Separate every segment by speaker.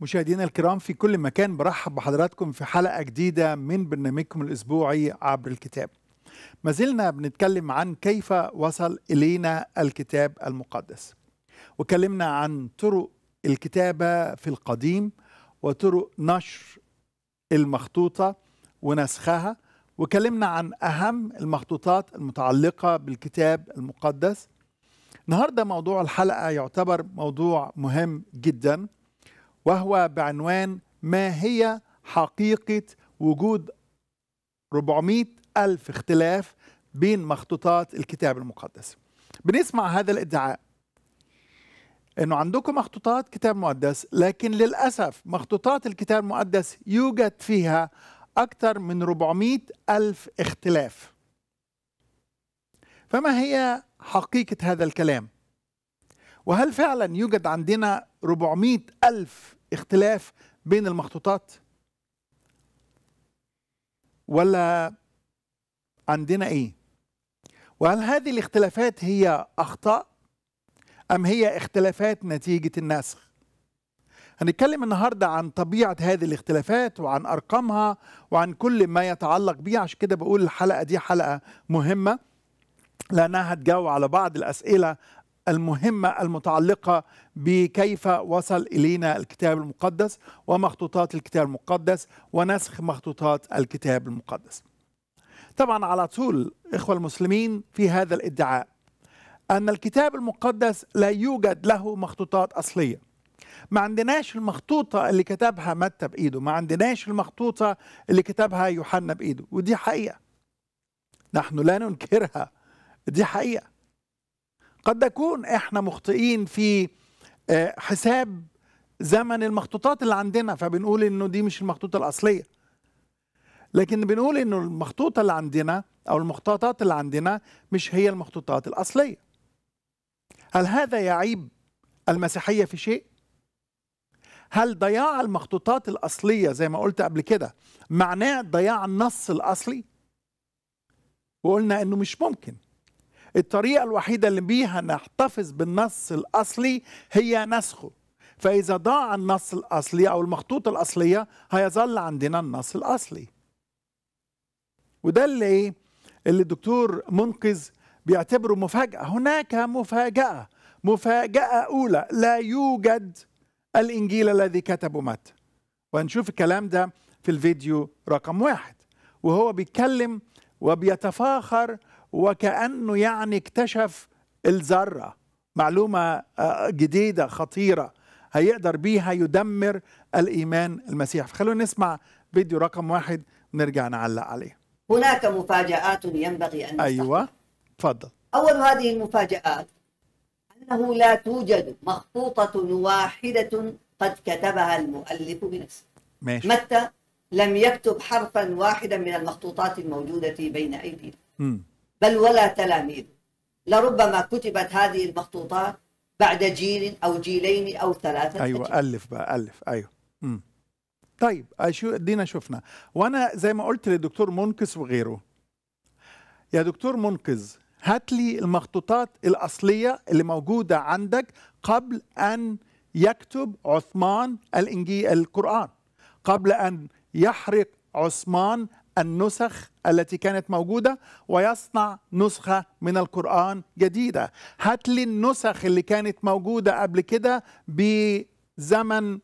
Speaker 1: مشاهدينا الكرام في كل مكان برحب بحضراتكم في حلقة جديدة من برنامجكم الأسبوعي عبر الكتاب ما زلنا بنتكلم عن كيف وصل إلينا الكتاب المقدس وكلمنا عن طرق الكتابة في القديم وطرق نشر المخطوطة ونسخها وكلمنا عن أهم المخطوطات المتعلقة بالكتاب المقدس النهاردة موضوع الحلقة يعتبر موضوع مهم جداً وهو بعنوان ما هي حقيقة وجود 400 ألف اختلاف بين مخطوطات الكتاب المقدس بنسمع هذا الادعاء انه عندكم مخطوطات كتاب مقدس لكن للأسف مخطوطات الكتاب المقدس يوجد فيها أكثر من 400 ألف اختلاف فما هي حقيقة هذا الكلام وهل فعلا يوجد عندنا 400 ألف اختلاف بين المخطوطات ولا عندنا ايه وهل هذه الاختلافات هي اخطاء ام هي اختلافات نتيجه النسخ هنتكلم النهارده عن طبيعه هذه الاختلافات وعن ارقامها وعن كل ما يتعلق بيها عشان كده بقول الحلقه دي حلقه مهمه لانها هتجاوب على بعض الاسئله المهمة المتعلقة بكيف وصل إلينا الكتاب المقدس ومخطوطات الكتاب المقدس ونسخ مخطوطات الكتاب المقدس طبعا على طول إخوة المسلمين في هذا الادعاء أن الكتاب المقدس لا يوجد له مخطوطات أصلية ما عندناش المخطوطة اللي كتبها متى بإيده ما عندناش المخطوطة اللي كتبها يوحنا بإيده ودي حقيقة نحن لا ننكرها دي حقيقة قد نكون احنا مخطئين في آه، حساب زمن المخطوطات اللي عندنا فبنقول انه دي مش المخطوطه الاصليه لكن بنقول انه المخطوطه اللي عندنا او المخطوطات اللي عندنا مش هي المخطوطات الاصليه هل هذا يعيب المسيحيه في شيء هل ضياع المخطوطات الاصليه زي ما قلت قبل كده معناه ضياع النص الاصلي وقلنا انه مش ممكن الطريقة الوحيدة اللي بيها نحتفظ بالنص الأصلي هي نسخه فإذا ضاع النص الأصلي أو المخطوط الأصلية هيظل عندنا النص الأصلي وده اللي إيه؟ اللي الدكتور منقذ بيعتبره مفاجأة هناك مفاجأة مفاجأة أولى لا يوجد الإنجيل الذي كتبه متى وهنشوف الكلام ده في الفيديو رقم واحد وهو بيتكلم وبيتفاخر وكأنه يعني اكتشف الذرة معلومة آه، جديدة خطيرة هيقدر بيها يدمر الإيمان المسيح فخلونا نسمع فيديو رقم واحد نرجع نعلق عليه
Speaker 2: هناك مفاجآت ينبغي أن نستخدم.
Speaker 1: أيوة تفضل
Speaker 2: أول هذه المفاجآت أنه لا توجد مخطوطة واحدة قد كتبها المؤلف بنفسه ماشي. متى لم يكتب حرفا واحدا من المخطوطات الموجودة بين أيدينا بل ولا تلاميذه لربما كتبت هذه المخطوطات بعد جيل أو جيلين أو ثلاثة أيوة
Speaker 1: أجل. ألف بقى ألف أيوة مم. طيب أشو دينا شفنا وأنا زي ما قلت للدكتور منقذ وغيره يا دكتور منقذ هات لي المخطوطات الأصلية اللي موجودة عندك قبل أن يكتب عثمان الإنجيل القرآن قبل أن يحرق عثمان النسخ التي كانت موجودة ويصنع نسخة من القرآن جديدة هات لي النسخ اللي كانت موجودة قبل كده بزمن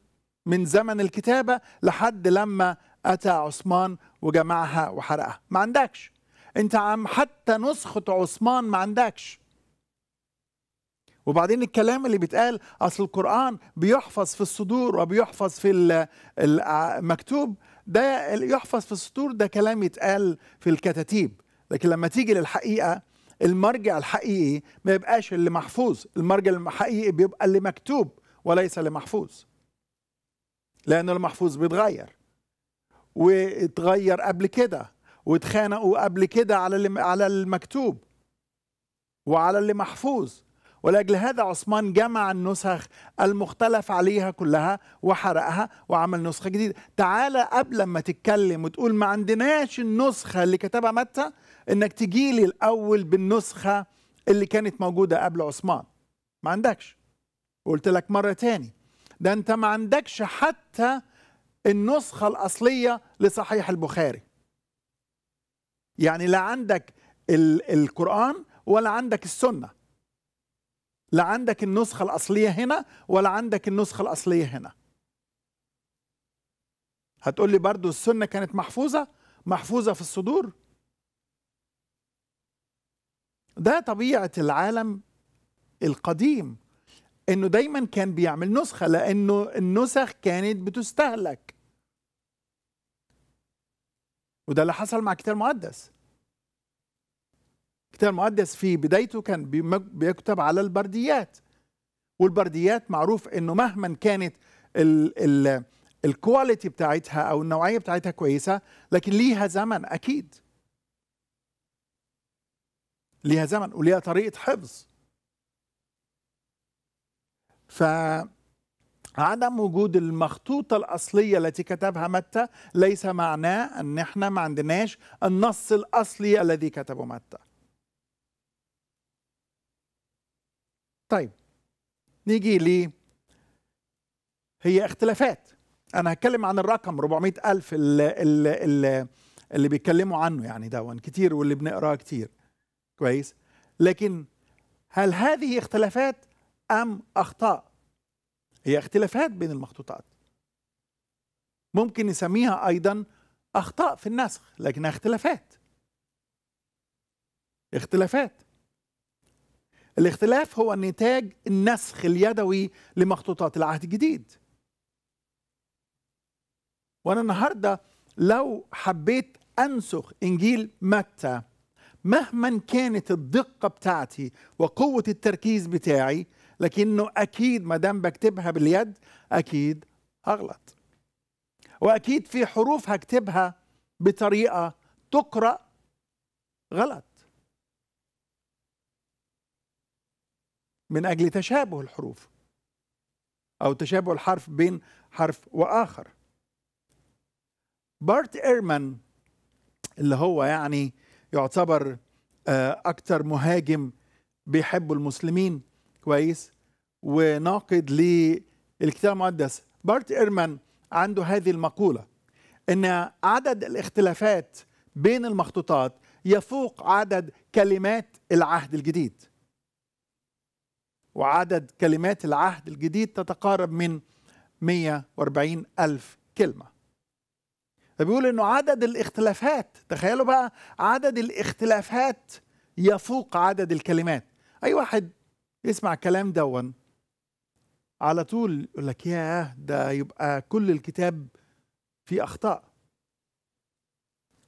Speaker 1: من زمن الكتابة لحد لما أتى عثمان وجمعها وحرقها ما عندكش انت عم حتى نسخة عثمان ما عندكش وبعدين الكلام اللي بيتقال اصل القران بيحفظ في الصدور وبيحفظ في المكتوب آه، ده يحفظ في السطور ده كلام يتقال في الكتاتيب لكن لما تيجي للحقيقه المرجع الحقيقي ما يبقاش اللي محفوظ المرجع الحقيقي بيبقى اللي مكتوب وليس اللي محفوظ لأن المحفوظ بيتغير واتغير قبل كده واتخانقوا قبل كده على على المكتوب وعلى اللي محفوظ ولأجل هذا عثمان جمع النسخ المختلف عليها كلها وحرقها وعمل نسخة جديدة تعالى قبل ما تتكلم وتقول ما عندناش النسخة اللي كتبها متى انك تجي لي الأول بالنسخة اللي كانت موجودة قبل عثمان ما عندكش قلت لك مرة تاني ده انت ما عندكش حتى النسخة الأصلية لصحيح البخاري يعني لا عندك القرآن ولا عندك السنة لا عندك النسخة الأصلية هنا ولا عندك النسخة الأصلية هنا هتقول لي برضو السنة كانت محفوظة محفوظة في الصدور ده طبيعة العالم القديم انه دايما كان بيعمل نسخة لانه النسخ كانت بتستهلك وده اللي حصل مع الكتاب المقدس الكتاب المقدس في بدايته كان بيكتب على البرديات والبرديات معروف انه مهما كانت الكواليتي بتاعتها او النوعيه بتاعتها كويسه لكن ليها زمن اكيد ليها زمن وليها طريقه حفظ ف عدم وجود المخطوطة الأصلية التي كتبها متى ليس معناه أن احنا ما عندناش النص الأصلي الذي كتبه متى طيب نيجي ل هي اختلافات انا هتكلم عن الرقم 400 الف اللي, اللي, اللي بيتكلموا عنه يعني دون كتير واللي بنقراه كتير كويس لكن هل هذه اختلافات ام اخطاء هي اختلافات بين المخطوطات ممكن نسميها ايضا اخطاء في النسخ لكنها اختلافات اختلافات الاختلاف هو نتاج النسخ اليدوي لمخطوطات العهد الجديد وانا النهارده لو حبيت انسخ انجيل متى مهما كانت الدقه بتاعتي وقوه التركيز بتاعي لكنه اكيد ما دام بكتبها باليد اكيد هغلط واكيد في حروف هكتبها بطريقه تقرا غلط من أجل تشابه الحروف أو تشابه الحرف بين حرف وآخر بارت إيرمان اللي هو يعني يعتبر آه، أكثر مهاجم بيحب المسلمين كويس وناقد للكتاب المقدس بارت إيرمان عنده هذه المقولة أن عدد الاختلافات بين المخطوطات يفوق عدد كلمات العهد الجديد وعدد كلمات العهد الجديد تتقارب من 140 ألف كلمة فبيقول أنه عدد الاختلافات تخيلوا بقى عدد الاختلافات يفوق عدد الكلمات أي واحد يسمع الكلام دون على طول يقول لك ياه ده يبقى كل الكتاب فيه أخطاء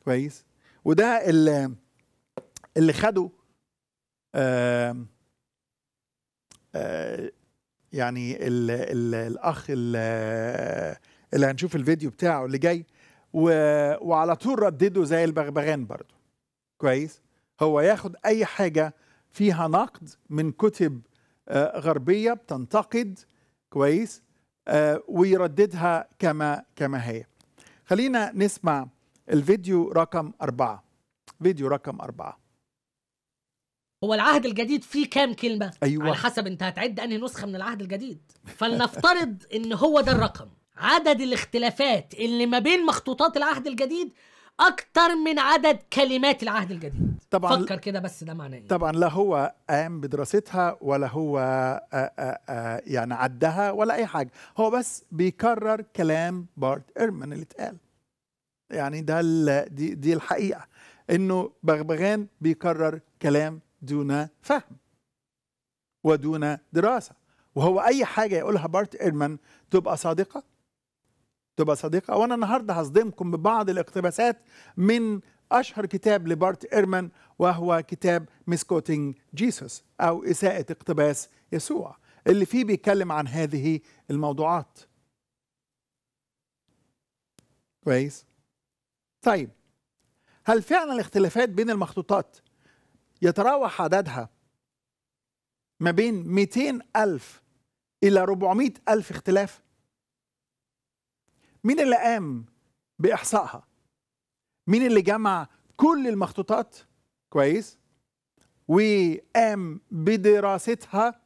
Speaker 1: كويس وده اللي اللي خده آه آه، يعني الـ الـ الاخ ال آه، اللي هنشوف الفيديو بتاعه اللي جاي وعلى طول ردده زي البغبغان برضه كويس هو ياخد اي حاجه فيها نقد من كتب آه، غربيه بتنتقد كويس ويرددها كما كما هي خلينا نسمع الفيديو رقم أربعة فيديو رقم أربعة
Speaker 3: هو العهد الجديد فيه كام كلمه
Speaker 2: أيوة.
Speaker 1: على حسب
Speaker 3: انت هتعد انهي نسخه من العهد الجديد فلنفترض ان هو ده الرقم عدد الاختلافات اللي ما بين مخطوطات العهد الجديد اكتر من عدد كلمات العهد الجديد طبعا فكر كده بس ده معناه ايه
Speaker 1: طبعا لا هو قام بدراستها ولا هو آآ آه، آآ آه، آه، يعني عدها ولا اي حاجه هو بس بيكرر كلام بارت ايرمان اللي اتقال يعني ده دي دي الحقيقه انه بغبغان بيكرر كلام دون فهم ودون دراسة وهو أي حاجة يقولها بارت إيرمان تبقى صادقة تبقى صادقة وأنا النهاردة هصدمكم ببعض الاقتباسات من أشهر كتاب لبارت إيرمان وهو كتاب مسكوتينج جيسوس أو إساءة اقتباس يسوع اللي فيه بيتكلم عن هذه الموضوعات كويس طيب هل فعلا الاختلافات بين المخطوطات يتراوح عددها ما بين 200 ألف إلى 400 ألف اختلاف مين اللي قام بإحصائها مين اللي جمع كل المخطوطات كويس وقام بدراستها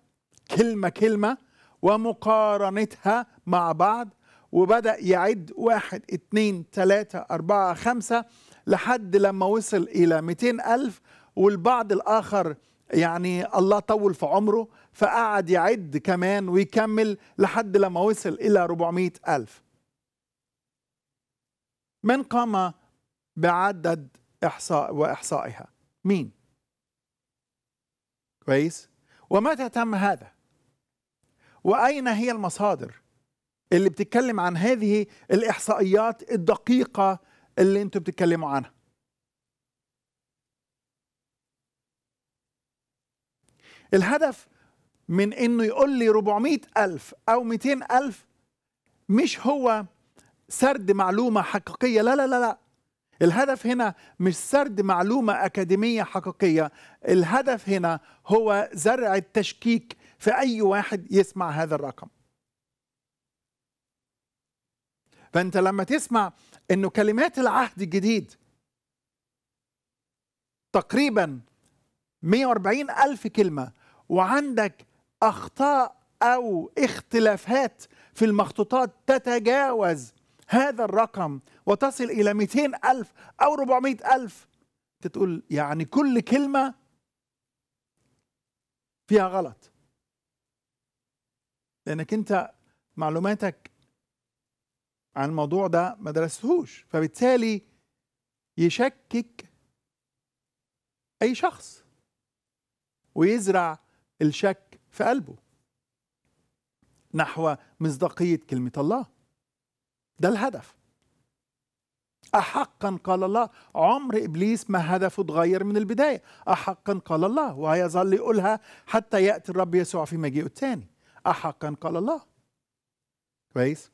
Speaker 1: كلمة كلمة ومقارنتها مع بعض وبدأ يعد واحد اتنين تلاتة أربعة خمسة لحد لما وصل إلى 200 ألف والبعض الآخر يعني الله طول في عمره فقعد يعد كمان ويكمل لحد لما وصل إلى 400 ألف من قام بعدد إحصاء وإحصائها مين كويس ومتى تم هذا وأين هي المصادر اللي بتتكلم عن هذه الإحصائيات الدقيقة اللي انتوا بتتكلموا عنها الهدف من انه يقول لي 400 ألف أو 200 ألف مش هو سرد معلومة حقيقية لا لا لا لا الهدف هنا مش سرد معلومة أكاديمية حقيقية الهدف هنا هو زرع التشكيك في أي واحد يسمع هذا الرقم فأنت لما تسمع أنه كلمات العهد الجديد تقريبا 140 ألف كلمة وعندك اخطاء او اختلافات في المخطوطات تتجاوز هذا الرقم وتصل الى 200 الف او 400 الف تقول يعني كل كلمه فيها غلط لانك انت معلوماتك عن الموضوع ده ما درستهوش فبالتالي يشكك اي شخص ويزرع الشك في قلبه نحو مصداقية كلمة الله ده الهدف أحقا قال الله عمر إبليس ما هدفه اتغير من البداية أحقا قال الله وهيظل يقولها حتى يأتي الرب يسوع في مجيئه الثاني أحقا قال الله كويس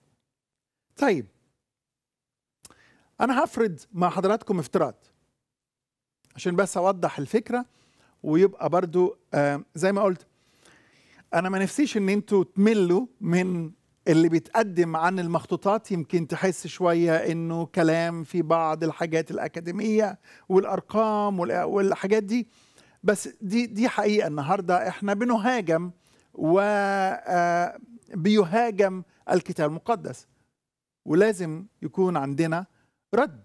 Speaker 1: طيب أنا هفرض مع حضراتكم افتراض عشان بس أوضح الفكرة ويبقى برضو آه، زي ما قلت انا ما نفسيش ان انتوا تملوا من اللي بيتقدم عن المخطوطات يمكن تحس شوية انه كلام في بعض الحاجات الاكاديمية والارقام والحاجات دي بس دي دي حقيقة النهاردة احنا بنهاجم وبيهاجم آه، الكتاب المقدس ولازم يكون عندنا رد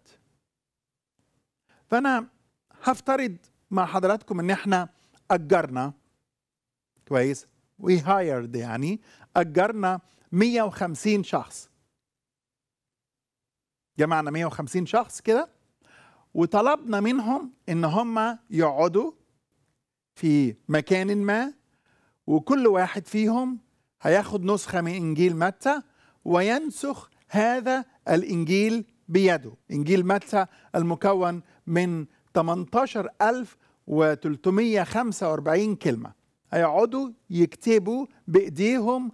Speaker 1: فأنا هفترض مع حضراتكم ان احنا اجرنا كويس وي هايرد يعني اجرنا 150 شخص جمعنا 150 شخص كده وطلبنا منهم ان هم يقعدوا في مكان ما وكل واحد فيهم هياخد نسخه من انجيل متى وينسخ هذا الانجيل بيده انجيل متى المكون من 18345 كلمة هيقعدوا يكتبوا بإيديهم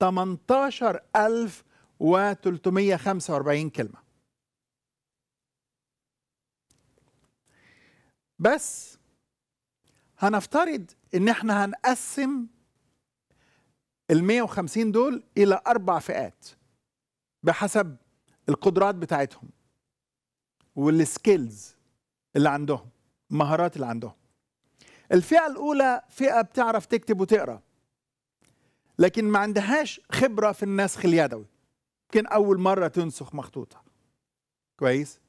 Speaker 1: 18345 كلمة بس هنفترض ان احنا هنقسم ال 150 دول الى اربع فئات بحسب القدرات بتاعتهم والسكيلز اللي عندهم المهارات اللي عندهم الفئة الأولى فئة بتعرف تكتب وتقرأ لكن ما عندهاش خبرة في النسخ اليدوي يمكن أول مرة تنسخ مخطوطة كويس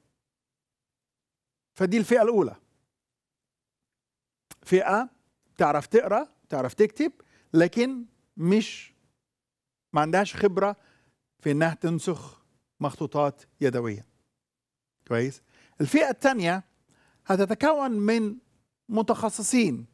Speaker 1: فدي الفئة الأولى فئة تعرف تقرأ تعرف تكتب لكن مش ما عندهاش خبرة في إنها تنسخ مخطوطات يدوية كويس الفئة الثانية هتتكون من متخصصين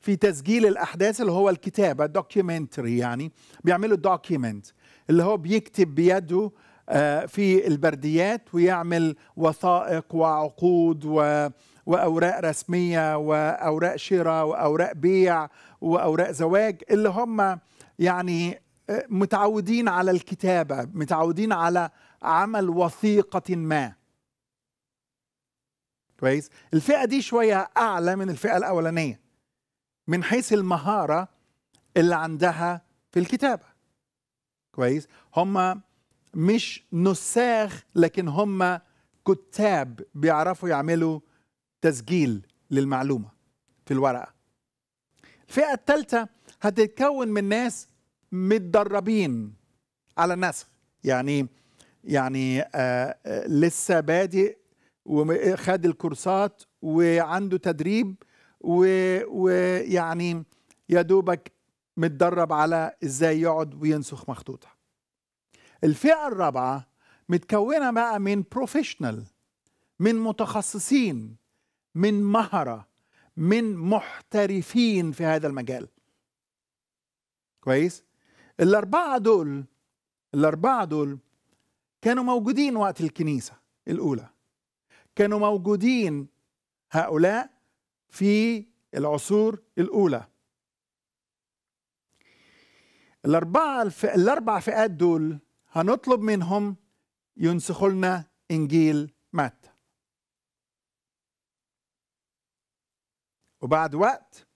Speaker 1: في تسجيل الاحداث اللي هو الكتابه دوكيومنتري يعني بيعملوا دوكيومنت اللي هو بيكتب بيده آه، في البرديات ويعمل وثائق وعقود و واوراق رسميه واوراق شراء واوراق بيع واوراق زواج اللي هم يعني آه، متعودين على الكتابه متعودين على عمل وثيقه ما كويس الفئه دي شويه اعلى من الفئه الاولانيه من حيث المهاره اللي عندها في الكتابه كويس هم مش نساخ لكن هم كتاب بيعرفوا يعملوا تسجيل للمعلومه في الورقه الفئه الثالثه هتتكون من ناس متدربين على النسخ يعني يعني آه, آه، لسه بادئ وخد الكورسات وعنده تدريب ويعني يا دوبك متدرب على ازاي يقعد وينسخ مخطوطه الفئه الرابعه متكونه بقى من بروفيشنال من متخصصين من مهره من محترفين في هذا المجال كويس الاربعه دول الاربعه دول كانوا موجودين وقت الكنيسه الاولى كانوا موجودين هؤلاء في العصور الأولى الأربعة الف... الأربع فئات دول هنطلب منهم ينسخوا لنا إنجيل متى وبعد وقت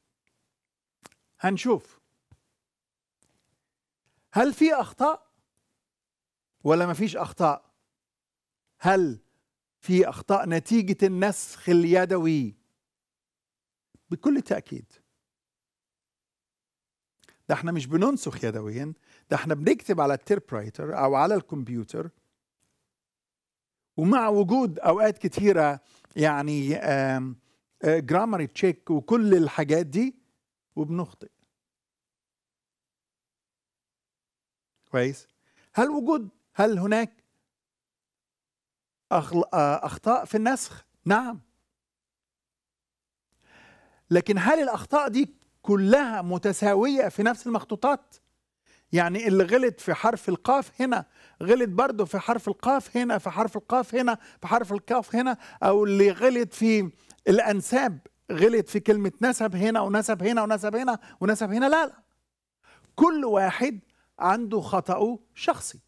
Speaker 1: هنشوف هل في أخطاء ولا مفيش أخطاء هل في أخطاء نتيجة النسخ اليدوي بكل تأكيد ده احنا مش بننسخ يدويا ده احنا بنكتب على التيربرايتر أو على الكمبيوتر ومع وجود أوقات كتيرة يعني جرامري تشيك وكل الحاجات دي وبنخطئ كويس هل وجود هل هناك آه، أخطاء في النسخ نعم لكن هل الأخطاء دي كلها متساوية في نفس المخطوطات؟ يعني اللي غلط في حرف القاف هنا غلط برضه في حرف القاف هنا في حرف القاف هنا في حرف القاف هنا أو اللي غلط في الأنساب غلط في كلمة نسب هنا ونسب هنا ونسب هنا ونسب هنا لا لا كل واحد عنده خطأه شخصي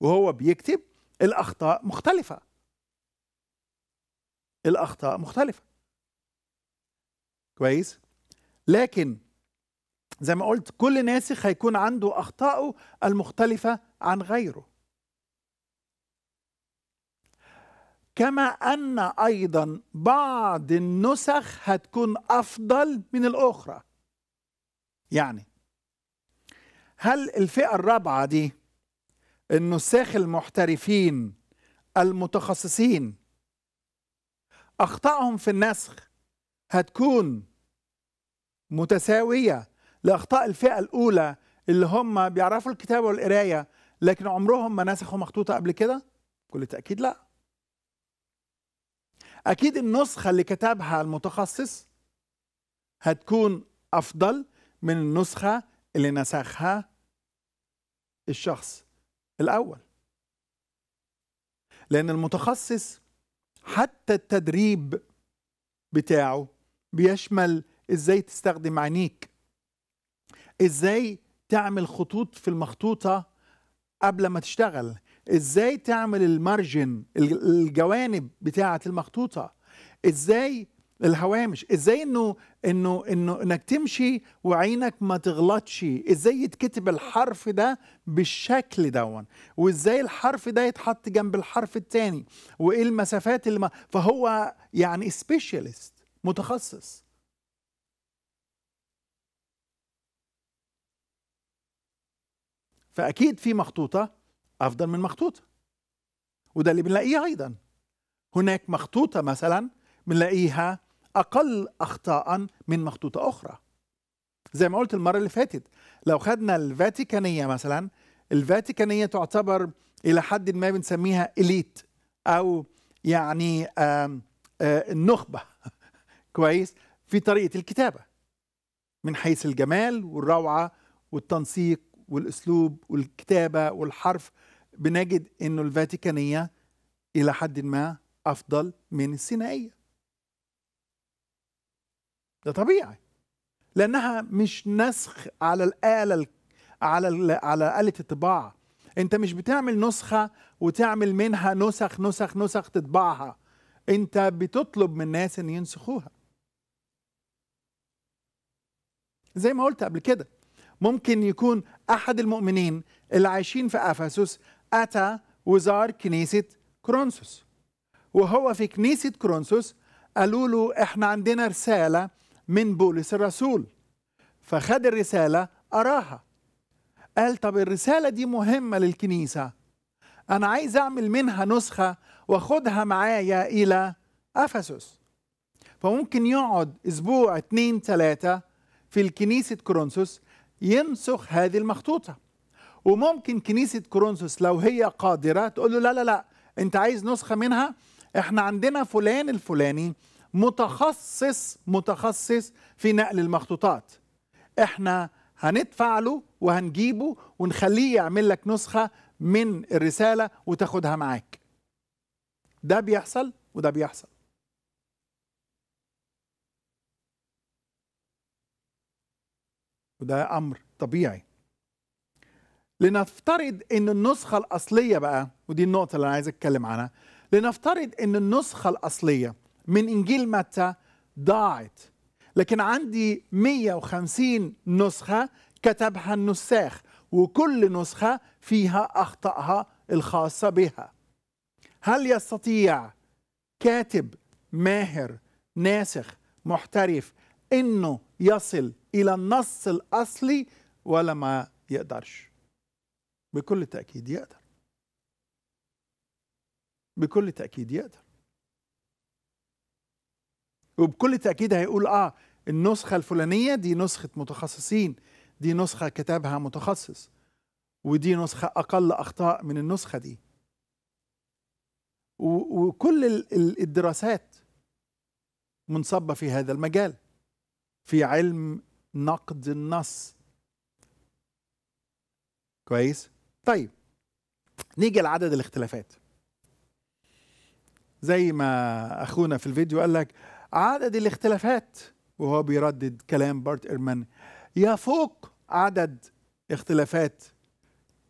Speaker 1: وهو بيكتب الأخطاء مختلفة الأخطاء مختلفة كويس لكن زي ما قلت كل ناسخ هيكون عنده أخطاءه المختلفة عن غيره كما أن أيضا بعض النسخ هتكون أفضل من الأخرى يعني هل الفئة الرابعة دي النساخ المحترفين المتخصصين أخطائهم في النسخ هتكون متساوية لأخطاء الفئة الأولى اللي هم بيعرفوا الكتابة والقراية لكن عمرهم ما نسخوا مخطوطة قبل كده؟ بكل تأكيد لا أكيد النسخة اللي كتبها المتخصص هتكون أفضل من النسخة اللي نسخها الشخص الأول لأن المتخصص حتى التدريب بتاعه بيشمل ازاي تستخدم عينيك ازاي تعمل خطوط في المخطوطة قبل ما تشتغل ازاي تعمل المارجن الجوانب بتاعة المخطوطة ازاي الهوامش ازاي انه انه انه انك تمشي وعينك ما تغلطش ازاي يتكتب الحرف ده بالشكل دون وازاي الحرف ده يتحط جنب الحرف الثاني وايه المسافات اللي ما فهو يعني سبيشالست متخصص فاكيد في مخطوطه افضل من مخطوطه وده اللي بنلاقيه ايضا هناك مخطوطه مثلا بنلاقيها اقل اخطاء من مخطوطه اخرى زي ما قلت المره اللي فاتت لو خدنا الفاتيكانيه مثلا الفاتيكانيه تعتبر الى حد ما بنسميها اليت او يعني آه، النخبه كويس في طريقه الكتابه من حيث الجمال والروعه والتنسيق والاسلوب والكتابه والحرف بنجد انه الفاتيكانيه الى حد ما افضل من السينائيه ده طبيعي لانها مش نسخ على الاله على ال على اله الطباعه انت مش بتعمل نسخه وتعمل منها نسخ نسخ نسخ تطبعها انت بتطلب من الناس ان ينسخوها زي ما قلت قبل كده ممكن يكون احد المؤمنين اللي عايشين في افسس اتى وزار كنيسه كرونسوس وهو في كنيسه كرونسوس قالوا له احنا عندنا رساله من بولس الرسول فخد الرسالة أراها قال طب الرسالة دي مهمة للكنيسة أنا عايز أعمل منها نسخة وأخدها معايا إلى أفسس فممكن يقعد أسبوع اتنين تلاتة في الكنيسة كورنثوس ينسخ هذه المخطوطة وممكن كنيسة كورنثوس لو هي قادرة تقول له لا لا لا أنت عايز نسخة منها احنا عندنا فلان الفلاني متخصص متخصص في نقل المخطوطات احنا هندفع له وهنجيبه ونخليه يعمل لك نسخة من الرسالة وتاخدها معاك ده بيحصل وده بيحصل وده أمر طبيعي لنفترض ان النسخة الأصلية بقى ودي النقطة اللي أنا عايز أتكلم عنها لنفترض ان النسخة الأصلية من إنجيل متى ضاعت لكن عندي 150 نسخة كتبها النساخ وكل نسخة فيها اخطائها الخاصة بها هل يستطيع كاتب ماهر ناسخ محترف انه يصل الى النص الاصلي ولا ما يقدرش بكل تاكيد يقدر بكل تاكيد يقدر وبكل تاكيد هيقول اه النسخه الفلانيه دي نسخه متخصصين دي نسخه كتبها متخصص ودي نسخه اقل اخطاء من النسخه دي وكل الدراسات منصبه في هذا المجال في علم نقد النص كويس طيب نيجي لعدد الاختلافات زي ما اخونا في الفيديو قال لك عدد الاختلافات وهو بيردد كلام بارت إرمان يفوق عدد اختلافات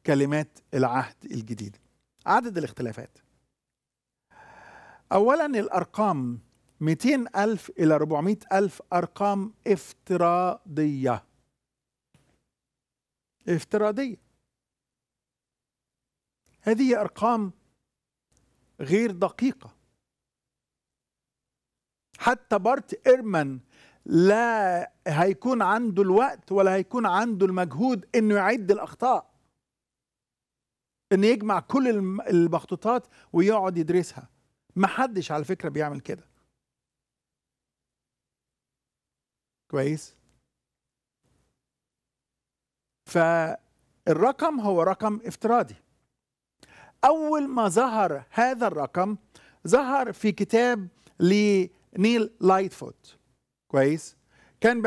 Speaker 1: كلمات العهد الجديد عدد الاختلافات أولا الأرقام 200 ألف إلى 400 ألف أرقام افتراضية افتراضية هذه أرقام غير دقيقة حتى بارت إيرمان لا هيكون عنده الوقت ولا هيكون عنده المجهود انه يعد الاخطاء انه يجمع كل المخطوطات ويقعد يدرسها ما حدش على فكره بيعمل كده كويس فالرقم هو رقم افتراضي اول ما ظهر هذا الرقم ظهر في كتاب ل نيل لايتفوت كويس كان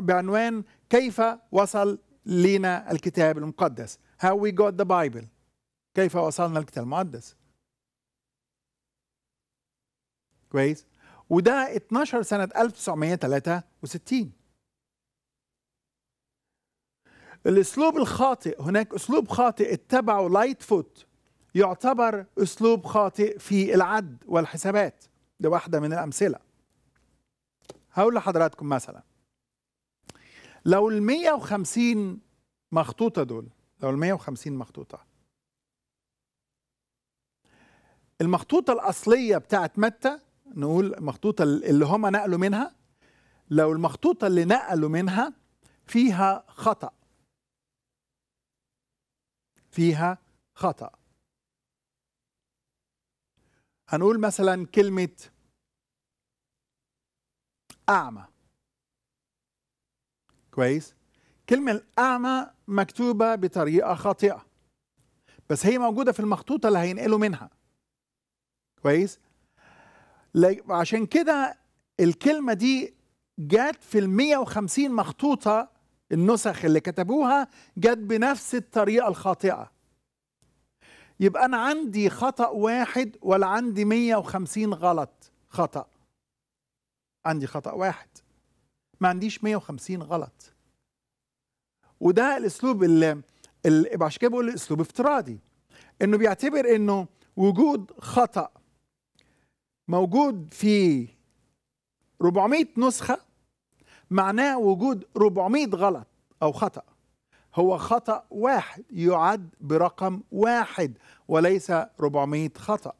Speaker 1: بعنوان كيف وصل لنا الكتاب المقدس How we got the Bible كيف وصلنا الكتاب المقدس كويس وده 12 سنة 1963 الاسلوب الخاطئ هناك اسلوب خاطئ اتبعه لايتفوت يعتبر اسلوب خاطئ في العد والحسابات لواحدة من الأمثلة هقول لحضراتكم مثلا لو ال 150 مخطوطة دول لو ال 150 مخطوطة المخطوطة الأصلية بتاعت متى نقول المخطوطة اللي هما نقلوا منها لو المخطوطة اللي نقلوا منها فيها خطأ فيها خطأ هنقول مثلا كلمة أعمى كويس كلمة الأعمى مكتوبة بطريقة خاطئة بس هي موجودة في المخطوطة اللي هينقلوا منها كويس عشان كده الكلمة دي جت في ال 150 مخطوطة النسخ اللي كتبوها جت بنفس الطريقة الخاطئة يبقى أنا عندي خطأ واحد ولا عندي 150 غلط خطأ عندي خطأ واحد ما عنديش 150 غلط وده الأسلوب اللي, اللي عشان كده بقول الاسلوب افتراضي إنه بيعتبر إنه وجود خطأ موجود في 400 نسخة معناه وجود 400 غلط أو خطأ هو خطأ واحد يعد برقم واحد وليس 400 خطأ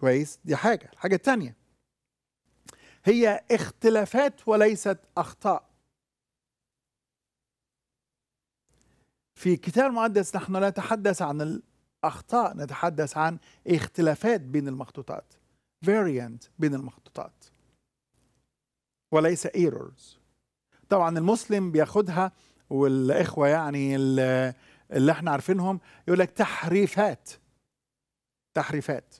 Speaker 1: كويس دي حاجة الحاجة الثانية هي اختلافات وليست أخطاء في الكتاب المقدس نحن لا نتحدث عن الأخطاء نتحدث عن اختلافات بين المخطوطات variant بين المخطوطات وليس errors طبعا المسلم بياخدها والاخوه يعني اللي احنا عارفينهم يقول لك تحريفات تحريفات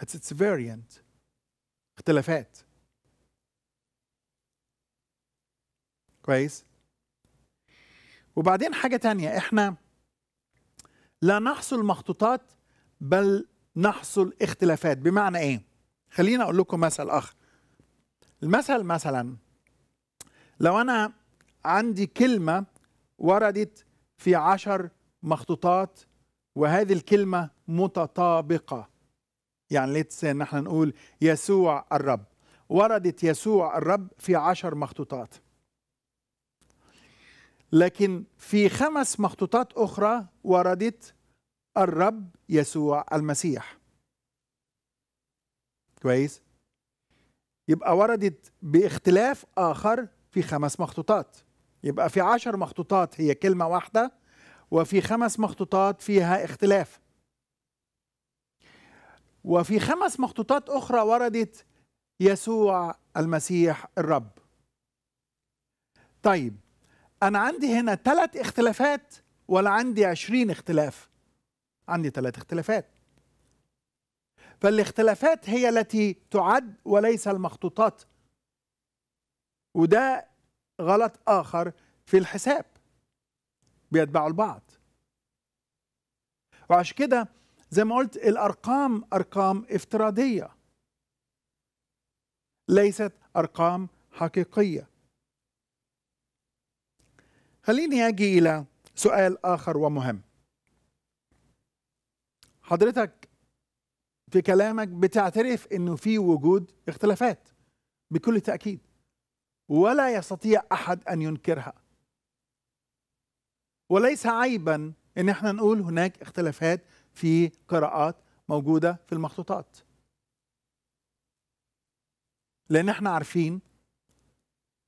Speaker 1: but it's variant اختلافات كويس وبعدين حاجة تانية احنا لا نحصل مخطوطات بل نحصل اختلافات بمعنى ايه خليني اقول لكم مثل اخر المثل مثلا لو أنا عندي كلمة وردت في عشر مخطوطات وهذه الكلمة متطابقة يعني ليتس ان احنا نقول يسوع الرب وردت يسوع الرب في عشر مخطوطات لكن في خمس مخطوطات أخرى وردت الرب يسوع المسيح كويس يبقى وردت باختلاف آخر في خمس مخطوطات يبقى في عشر مخطوطات هي كلمة واحدة وفي خمس مخطوطات فيها اختلاف وفي خمس مخطوطات أخرى وردت يسوع المسيح الرب طيب أنا عندي هنا ثلاث اختلافات ولا عندي عشرين اختلاف عندي ثلاث اختلافات فالاختلافات هي التي تعد وليس المخطوطات وده غلط آخر في الحساب بيتبعوا البعض وعشان كده زي ما قلت الأرقام أرقام افتراضية ليست أرقام حقيقية خليني أجي إلى سؤال آخر ومهم حضرتك في كلامك بتعترف انه في وجود اختلافات بكل تاكيد ولا يستطيع احد ان ينكرها وليس عيبا ان احنا نقول هناك اختلافات في قراءات موجوده في المخطوطات لان احنا عارفين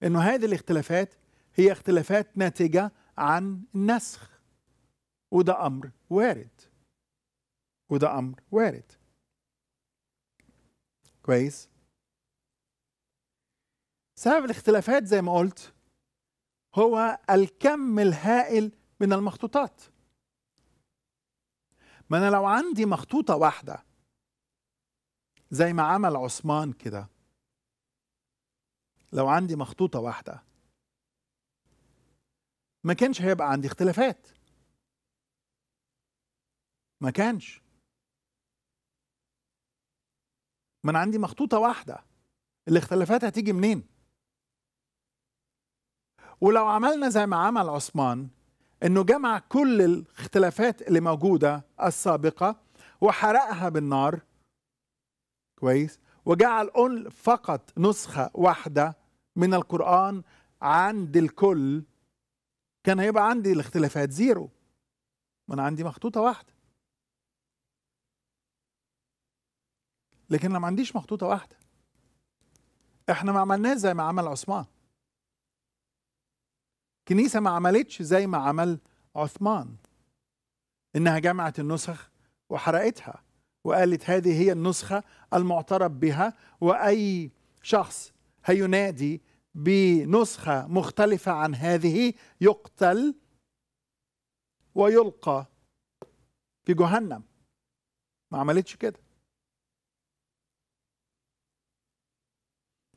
Speaker 1: انه هذه الاختلافات هي اختلافات ناتجه عن النسخ وده امر وارد وده امر وارد كويس سبب الاختلافات زي ما قلت هو الكم الهائل من المخطوطات ما انا لو عندي مخطوطه واحده زي ما عمل عثمان كده لو عندي مخطوطه واحده ما كانش هيبقى عندي اختلافات ما كانش ما انا عندي مخطوطه واحده الاختلافات هتيجي منين ولو عملنا زي ما عمل عثمان انه جمع كل الاختلافات اللي موجوده السابقه وحرقها بالنار كويس وجعل فقط نسخه واحده من القران عند الكل كان هيبقى عندي الاختلافات زيرو ما انا عندي مخطوطه واحده لكن انا ما عنديش مخطوطه واحده احنا ما عملناش زي ما عمل عثمان الكنيسه ما عملتش زي ما عمل عثمان انها جمعت النسخ وحرقتها وقالت هذه هي النسخه المعترف بها واي شخص هينادي بنسخه مختلفه عن هذه يقتل ويلقى في جهنم ما عملتش كده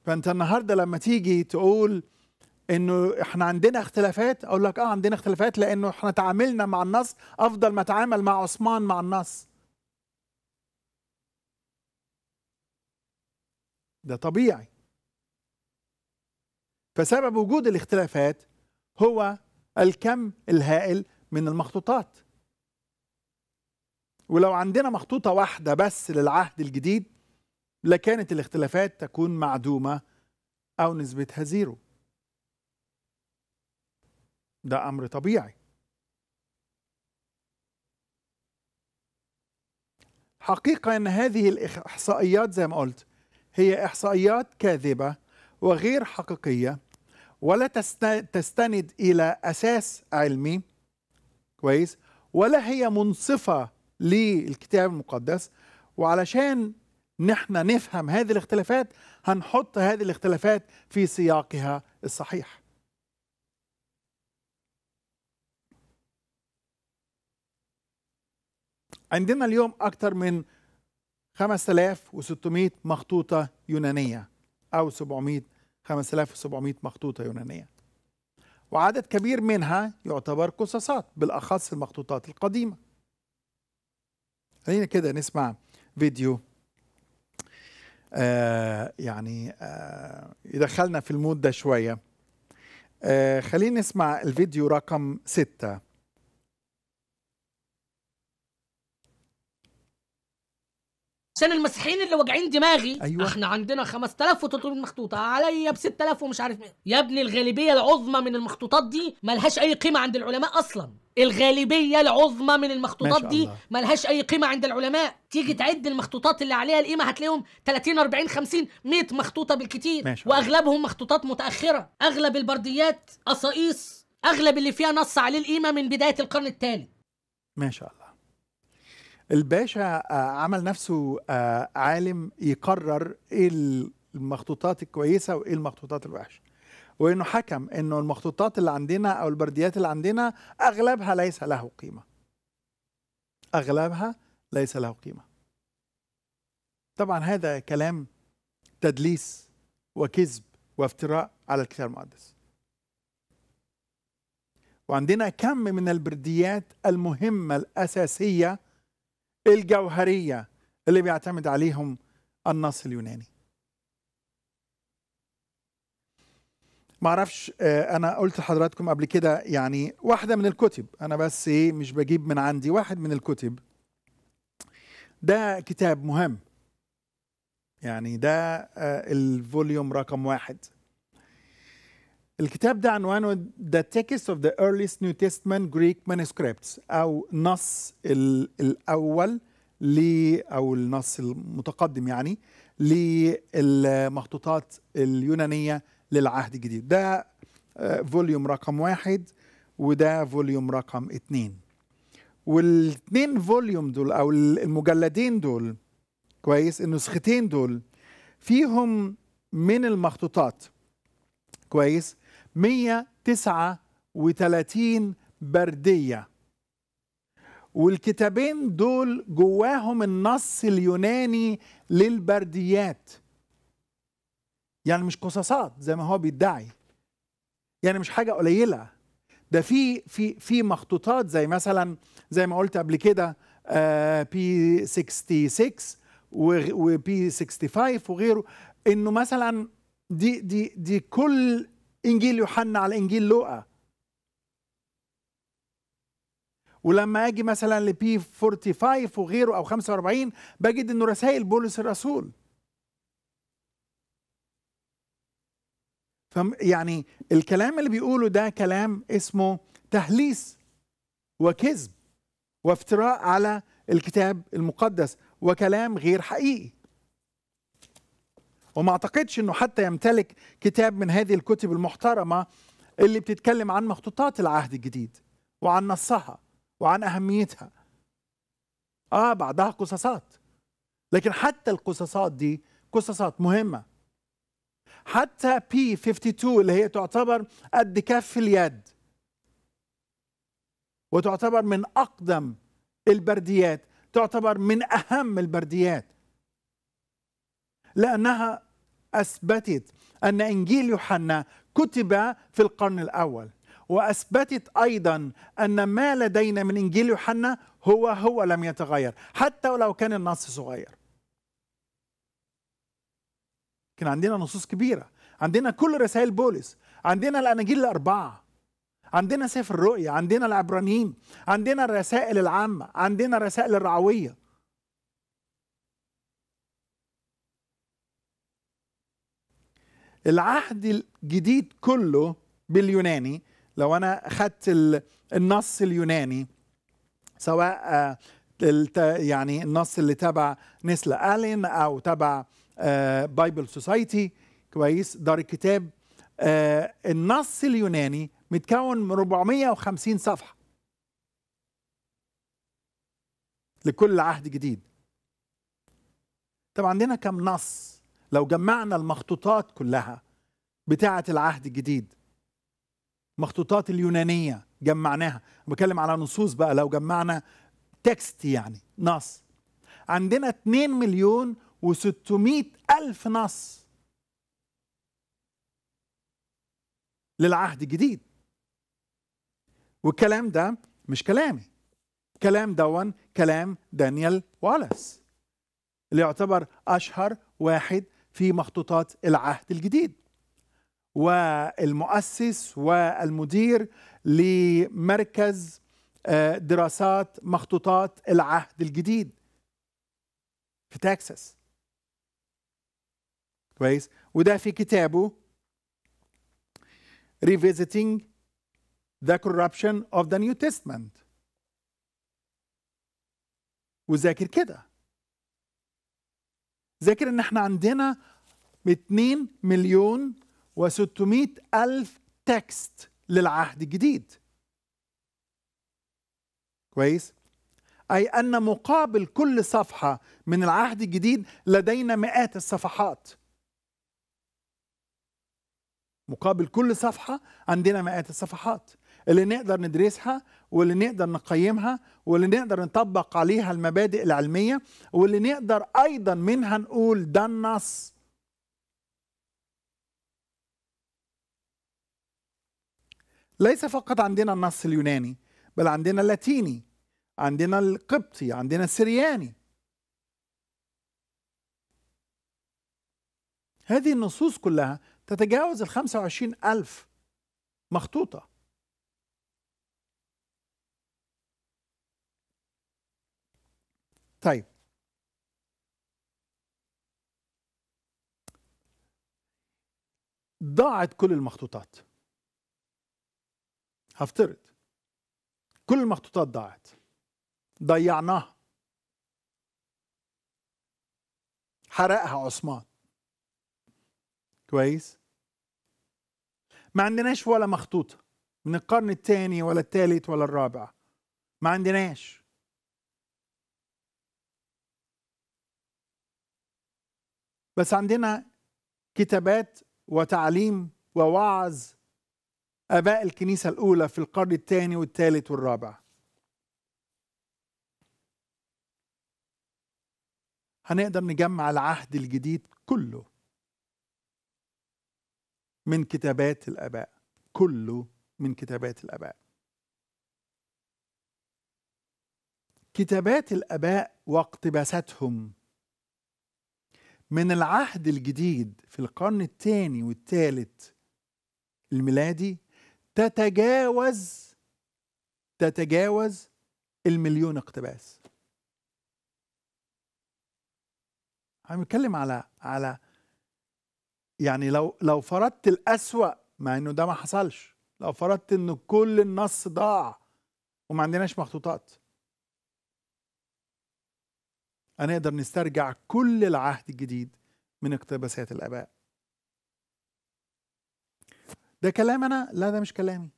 Speaker 1: فانت النهارده لما تيجي تقول انه احنا عندنا اختلافات اقول لك اه عندنا اختلافات لانه احنا تعاملنا مع النص افضل ما تعامل مع عثمان مع النص ده طبيعي فسبب وجود الاختلافات هو الكم الهائل من المخطوطات ولو عندنا مخطوطة واحدة بس للعهد الجديد لكانت الاختلافات تكون معدومة أو نسبتها زيرو ده امر طبيعي حقيقه ان هذه الاحصائيات زي ما قلت هي احصائيات كاذبه وغير حقيقيه ولا تستند الى اساس علمي كويس ولا هي منصفه للكتاب المقدس وعلشان نحن نفهم هذه الاختلافات هنحط هذه الاختلافات في سياقها الصحيح عندنا اليوم أكثر من 5600 مخطوطة يونانية أو 700 5700 مخطوطة يونانية وعدد كبير منها يعتبر قصصات بالأخص المخطوطات القديمة خلينا كده نسمع فيديو آه يعني آه يدخلنا في المود ده شوية آه خلينا نسمع الفيديو رقم ستة
Speaker 3: عشان المسيحيين اللي واجعين دماغي أيوة. احنا عندنا 5300 مخطوطه عليا ب 6000 ومش عارف مين يا ابني الغالبيه العظمى من المخطوطات دي ملهاش اي قيمه عند العلماء اصلا الغالبيه العظمى من المخطوطات دي الله. ملهاش اي قيمه عند العلماء تيجي تعد المخطوطات اللي عليها القيمه هتلاقيهم 30 40 50 100 مخطوطه بالكتير واغلبهم مخطوطات متاخره اغلب البرديات قصايص اغلب اللي فيها نص عليه القيمه من بدايه القرن الثالث
Speaker 1: ما شاء الله الباشا آه، عمل نفسه آه، عالم يقرر ايه المخطوطات الكويسه وايه المخطوطات الوحشه وانه حكم انه المخطوطات اللي عندنا او البرديات اللي عندنا اغلبها ليس له قيمه اغلبها ليس له قيمه طبعا هذا كلام تدليس وكذب وافتراء على الكتاب المقدس وعندنا كم من البرديات المهمة الأساسية الجوهرية اللي بيعتمد عليهم النص اليوناني معرفش آه، انا قلت لحضراتكم قبل كده يعني واحدة من الكتب انا بس ايه مش بجيب من عندي واحد من الكتب ده كتاب مهم يعني ده آه، الفوليوم رقم واحد الكتاب ده عنوانه The Text of the Earliest New Testament Greek Manuscripts أو نص الأول ل أو النص المتقدم يعني للمخطوطات اليونانية للعهد الجديد ده آه، فوليوم رقم واحد وده فوليوم رقم اتنين والاثنين فوليوم دول أو المجلدين دول كويس النسختين دول فيهم من المخطوطات كويس 139 بردية والكتابين دول جواهم النص اليوناني للبرديات يعني مش قصاصات زي ما هو بيدعي يعني مش حاجة قليلة ده في في في مخطوطات زي مثلا زي ما قلت قبل كده بي 66 وبي 65 وغيره انه مثلا دي دي دي كل انجيل يوحنا على انجيل لوقا ولما اجي مثلا لبي 45 وغيره او 45 بجد انه رسائل بولس الرسول يعني الكلام اللي بيقوله ده كلام اسمه تهليس وكذب وافتراء على الكتاب المقدس وكلام غير حقيقي وما اعتقدش انه حتى يمتلك كتاب من هذه الكتب المحترمه اللي بتتكلم عن مخطوطات العهد الجديد وعن نصها وعن اهميتها اه بعدها قصصات لكن حتى القصصات دي قصصات مهمه حتى بي 52 اللي هي تعتبر قد كف اليد وتعتبر من اقدم البرديات تعتبر من اهم البرديات لأنها أثبتت أن إنجيل يوحنا كتب في القرن الأول وأثبتت أيضا أن ما لدينا من إنجيل يوحنا هو هو لم يتغير حتى ولو كان النص صغير كان عندنا نصوص كبيرة عندنا كل رسائل بولس عندنا الأناجيل الأربعة عندنا سفر الرؤيا عندنا العبرانيين عندنا الرسائل العامة عندنا الرسائل الرعوية العهد الجديد كله باليوناني لو انا اخذت النص اليوناني سواء آه، يعني النص اللي تبع نسلا الين او تبع بايبل آه، سوسايتي كويس دار الكتاب آه، النص اليوناني متكون من 450 صفحه لكل عهد جديد طب عندنا كم نص لو جمعنا المخطوطات كلها بتاعة العهد الجديد مخطوطات اليونانية جمعناها بتكلم على نصوص بقى لو جمعنا تكست يعني نص عندنا 2 مليون و600 ألف نص للعهد الجديد والكلام ده مش كلامي كلام دون كلام دانيال والاس اللي يعتبر أشهر واحد في مخطوطات العهد الجديد والمؤسس والمدير لمركز آه، دراسات مخطوطات العهد الجديد في تكساس كويس وده في كتابه Revisiting the Corruption of the New Testament وذاكر كده ذاكر ان احنا عندنا 2 مليون و600 الف تكست للعهد الجديد كويس اي ان مقابل كل صفحه من العهد الجديد لدينا مئات الصفحات مقابل كل صفحه عندنا مئات الصفحات اللي نقدر ندرسها واللي نقدر نقيمها واللي نقدر نطبق عليها المبادئ العلمية واللي نقدر أيضا منها نقول ده النص ليس فقط عندنا النص اليوناني بل عندنا اللاتيني عندنا القبطي عندنا السرياني هذه النصوص كلها تتجاوز ال 25 ألف مخطوطة طيب ضاعت كل المخطوطات هفترض كل المخطوطات ضاعت ضيعناها حرقها عثمان كويس ما عندناش ولا مخطوطة من القرن الثاني ولا الثالث ولا الرابع ما عندناش بس عندنا كتابات وتعليم ووعظ آباء الكنيسة الأولى في القرن الثاني والثالث والرابع هنقدر نجمع العهد الجديد كله من كتابات الآباء كله من كتابات الآباء كتابات الآباء واقتباساتهم من العهد الجديد في القرن الثاني والثالث الميلادي تتجاوز تتجاوز المليون اقتباس عم بنتكلم على على يعني لو لو فرضت الأسوأ مع انه ده ما حصلش لو فرضت ان كل النص ضاع وما عندناش مخطوطات هنقدر نسترجع كل العهد الجديد من اقتباسات الآباء ده كلام أنا لا ده مش كلامي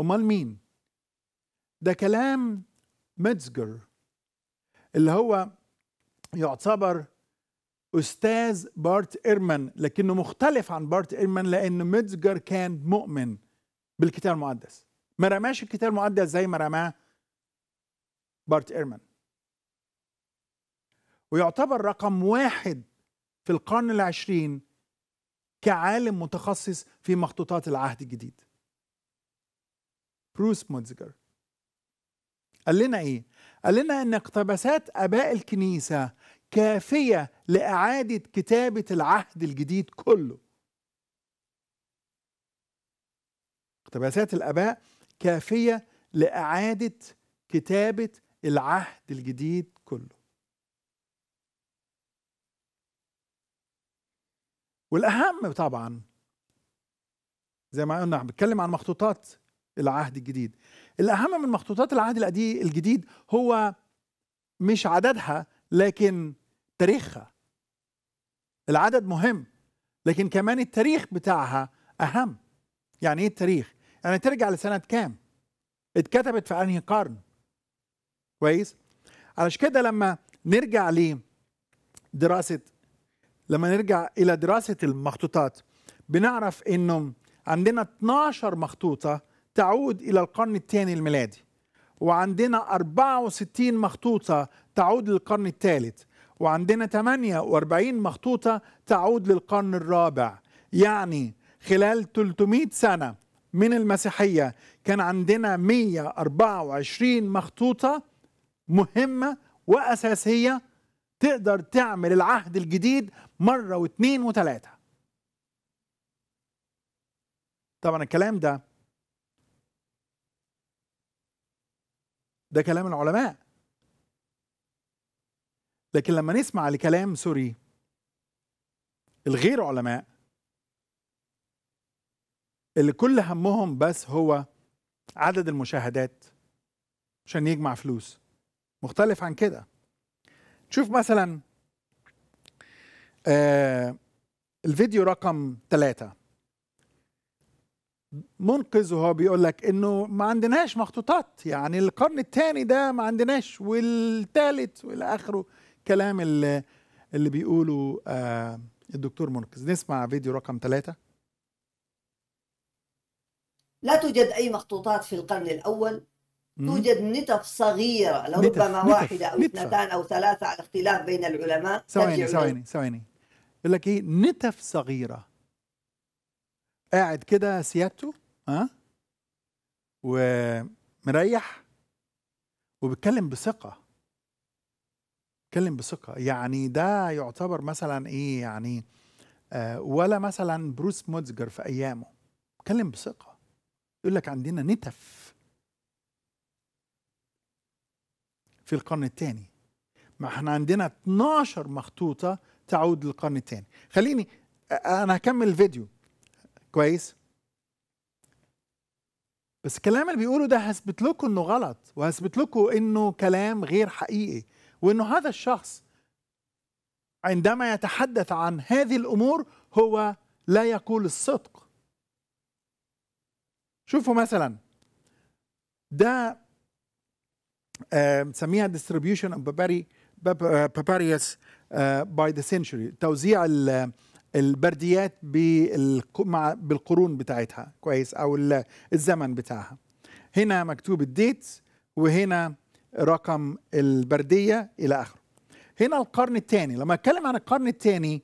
Speaker 1: أمال مين ده كلام ميتزجر اللي هو يعتبر أستاذ بارت إيرمان لكنه مختلف عن بارت إيرمان لأن ميتزجر كان مؤمن بالكتاب المقدس ما رماش الكتاب المقدس زي ما رماه بارت إيرمان ويعتبر رقم واحد في القرن العشرين كعالم متخصص في مخطوطات العهد الجديد بروس مودزجر قال لنا ايه قال لنا ان اقتباسات اباء الكنيسه كافيه لاعاده كتابه العهد الجديد كله اقتباسات الاباء كافيه لاعاده كتابه العهد الجديد كله والاهم طبعا زي ما قلنا عم بتكلم عن مخطوطات العهد الجديد الاهم من مخطوطات العهد الجديد هو مش عددها لكن تاريخها العدد مهم لكن كمان التاريخ بتاعها اهم يعني ايه التاريخ يعني ترجع لسنه كام اتكتبت في انهي قرن كويس علشان كده لما نرجع لدراسه لما نرجع الى دراسه المخطوطات بنعرف انه عندنا 12 مخطوطه تعود الى القرن الثاني الميلادي وعندنا 64 مخطوطه تعود للقرن الثالث وعندنا 48 مخطوطه تعود للقرن الرابع يعني خلال 300 سنه من المسيحيه كان عندنا 124 مخطوطه مهمه واساسيه تقدر تعمل العهد الجديد مرة واثنين وثلاثة طبعا الكلام ده ده كلام العلماء لكن لما نسمع لكلام سوري الغير علماء اللي كل همهم بس هو عدد المشاهدات عشان يجمع فلوس مختلف عن كده شوف مثلا آه الفيديو رقم ثلاثة منقذ وهو بيقول لك انه ما عندناش مخطوطات يعني القرن الثاني ده ما عندناش والثالث والى اخره كلام اللي, اللي بيقوله آه الدكتور منقذ نسمع فيديو رقم ثلاثة
Speaker 2: لا توجد اي مخطوطات في القرن الاول توجد نتف صغيرة لربما واحدة أو اثنتان أو ثلاثة على اختلاف بين العلماء ثواني ثواني
Speaker 1: ثواني يقول لك إيه نتف صغيرة قاعد كده سيادته ها ومريح وبيتكلم بثقة بيتكلم بثقة يعني ده يعتبر مثلا إيه يعني آه ولا مثلا بروس موتزجر في أيامه بيتكلم بثقة يقول لك عندنا نتف في القرن الثاني ما احنا عندنا 12 مخطوطه تعود للقرن الثاني خليني انا هكمل الفيديو كويس بس الكلام اللي بيقوله ده هثبت لكم انه غلط وهثبت لكم انه كلام غير حقيقي وانه هذا الشخص عندما يتحدث عن هذه الامور هو لا يقول الصدق شوفوا مثلا ده بنسميها ديستريبيوشن اوف papyri باي ذا سنشوري توزيع البرديات بالقرون بتاعتها كويس او الزمن بتاعها هنا مكتوب الديت وهنا رقم البرديه الى اخره هنا القرن الثاني لما اتكلم عن القرن الثاني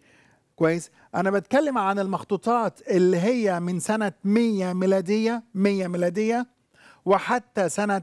Speaker 1: كويس انا بتكلم عن المخطوطات اللي هي من سنه 100 ميلاديه 100 ميلاديه وحتى سنه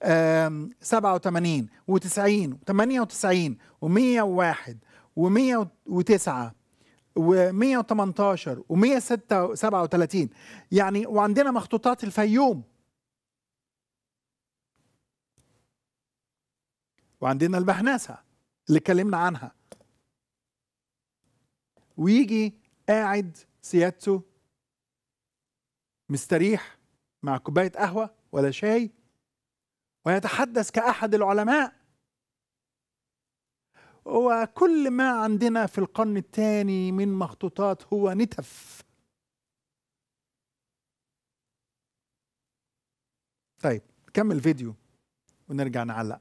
Speaker 1: 87 و90 و98 و101 و109 و118 و137 يعني وعندنا مخطوطات الفيوم وعندنا البهنسة اللي اتكلمنا عنها ويجي قاعد سيادته مستريح مع كوباية قهوة ولا شاي ويتحدث كأحد العلماء وكل ما عندنا في القرن الثاني من مخطوطات هو نتف طيب كمل فيديو ونرجع نعلق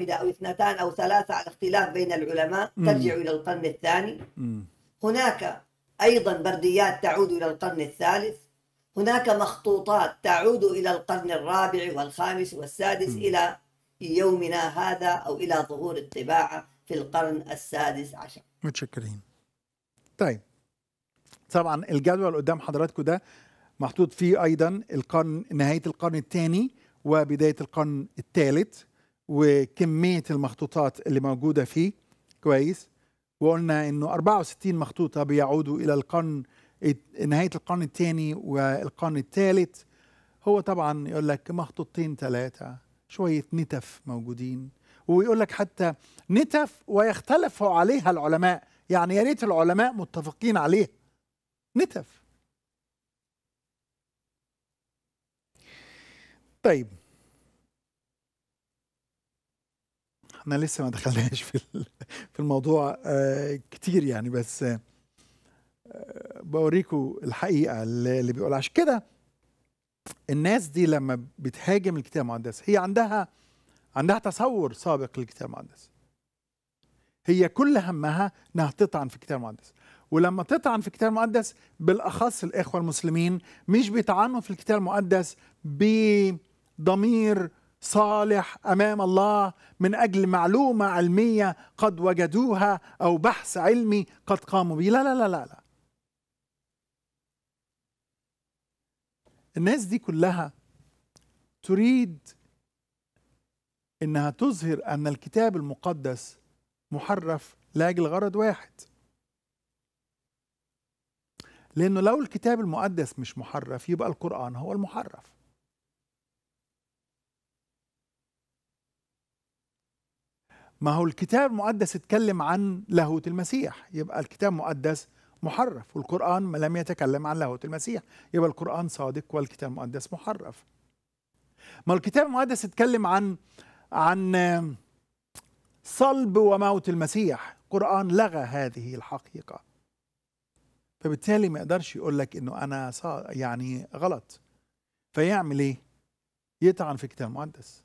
Speaker 2: أو اثنتان أو ثلاثة على اختلاف بين العلماء ترجع إلى القرن الثاني م. هناك أيضا برديات تعود إلى القرن الثالث هناك مخطوطات تعود إلى القرن الرابع والخامس والسادس م. إلى يومنا هذا أو إلى ظهور الطباعة في القرن السادس عشر
Speaker 1: متشكرين طيب طبعا الجدول اللي قدام حضراتكم ده محطوط فيه أيضا القرن نهاية القرن الثاني وبداية القرن الثالث وكمية المخطوطات اللي موجودة فيه كويس وقلنا انه 64 مخطوطه بيعودوا الى القرن نهايه القرن الثاني والقرن الثالث هو طبعا يقول لك مخطوطين ثلاثه شويه نتف موجودين ويقول لك حتى نتف ويختلف عليها العلماء يعني يا ريت العلماء متفقين عليها نتف طيب احنا لسه ما دخلناش في في الموضوع آه، كتير يعني بس بوريكو الحقيقه اللي بيقول عشان كده الناس دي لما بتهاجم الكتاب المقدس هي عندها عندها تصور سابق للكتاب المقدس هي كل همها انها تطعن في الكتاب المقدس ولما تطعن في الكتاب المقدس بالاخص الاخوه المسلمين مش بيطعنوا في الكتاب المقدس بضمير صالح امام الله من اجل معلومه علميه قد وجدوها او بحث علمي قد قاموا به لا لا لا لا, لا. الناس دي كلها تريد انها تظهر ان الكتاب المقدس محرف لاجل غرض واحد لانه لو الكتاب المقدس مش محرف يبقى القران هو المحرف ما هو الكتاب المقدس اتكلم عن لاهوت المسيح يبقى الكتاب المقدس محرف والقرآن لم يتكلم عن لاهوت المسيح يبقى القرآن صادق والكتاب المقدس محرف ما الكتاب المقدس اتكلم عن عن صلب وموت المسيح القرآن لغى هذه الحقيقة فبالتالي ما يقدرش يقول لك انه انا يعني غلط فيعمل ايه يطعن في الكتاب المقدس